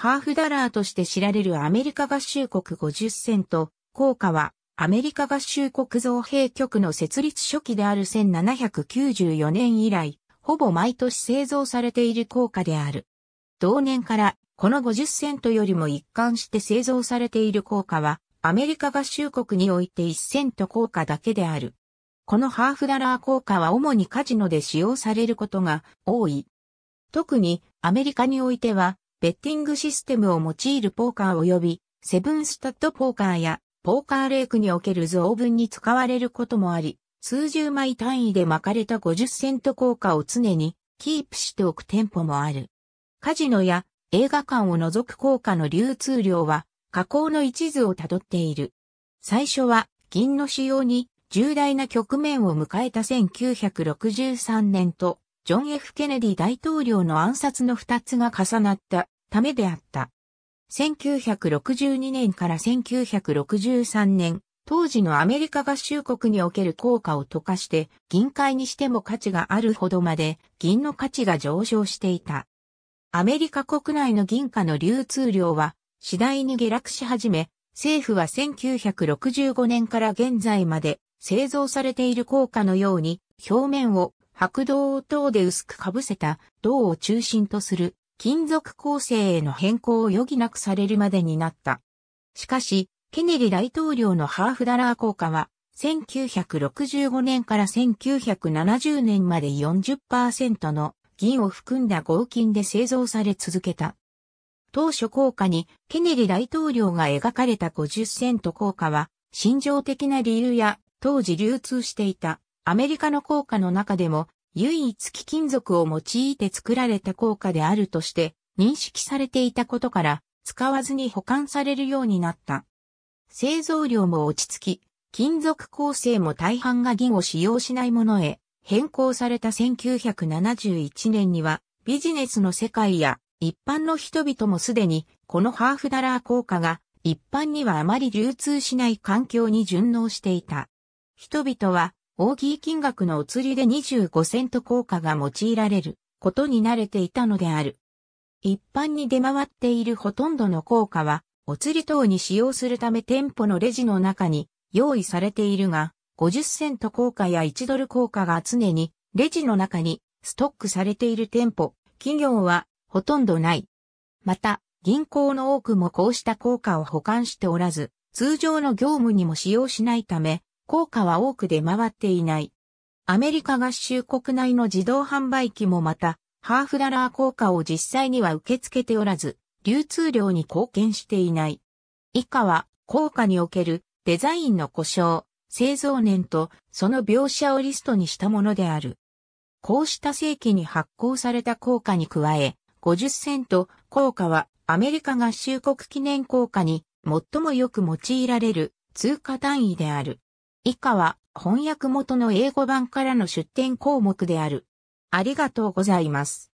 ハーフダラーとして知られるアメリカ合衆国50ント、効果はアメリカ合衆国造兵局の設立初期である1794年以来、ほぼ毎年製造されている効果である。同年からこの50セントよりも一貫して製造されている効果は、アメリカ合衆国において1セント効果だけである。このハーフダラー効果は主にカジノで使用されることが多い。特にアメリカにおいてはベッティングシステムを用いるポーカー及び、セブンスタッドポーカーや、ポーカーレークにおける増分に使われることもあり、数十枚単位で巻かれた50セント硬貨を常にキープしておく店舗もある。カジノや映画館を除く硬貨の流通量は、加工の一途をたどっている。最初は銀の使用に重大な局面を迎えた1963年とジョン・ F・ ケネディ大統領の暗殺の2つが重なったためであった。1962年から1963年、当時のアメリカ合衆国における効果を溶かして、銀塊にしても価値があるほどまで、銀の価値が上昇していた。アメリカ国内の銀貨の流通量は、次第に下落し始め、政府は1965年から現在まで製造されている硬貨のように表面を白銅を等で薄く被せた銅を中心とする金属構成への変更を余儀なくされるまでになった。しかし、ケネディ大統領のハーフダラー効果は、1965年から1970年まで40%の銀を含んだ合金で製造され続けた。当初効果にケネディ大統領が描かれた50セント効果は、心情的な理由や当時流通していたアメリカの硬貨の中でも唯一貴金属を用いて作られた硬貨であるとして認識されていたことから使わずに保管されるようになった。製造量も落ち着き、金属構成も大半が銀を使用しないものへ変更された1971年にはビジネスの世界や一般の人々もすでにこのハーフダラー効果が一般にはあまり流通しない環境に順応していた。人々は大きい金額のお釣りで25セント硬貨が用いられることに慣れていたのである。一般に出回っているほとんどの硬貨は、お釣り等に使用するため店舗のレジの中に用意されているが、50セント硬貨や1ドル硬貨が常にレジの中にストックされている店舗、企業はほとんどない。また、銀行の多くもこうした硬貨を保管しておらず、通常の業務にも使用しないため、効果は多く出回っていない。アメリカ合衆国内の自動販売機もまた、ハーフダラー効果を実際には受け付けておらず、流通量に貢献していない。以下は、効果におけるデザインの故障、製造年とその描写をリストにしたものである。こうした正規に発行された効果に加え、50セント効果はアメリカ合衆国記念効果に最もよく用いられる通貨単位である。以下は翻訳元の英語版からの出典項目である。ありがとうございます。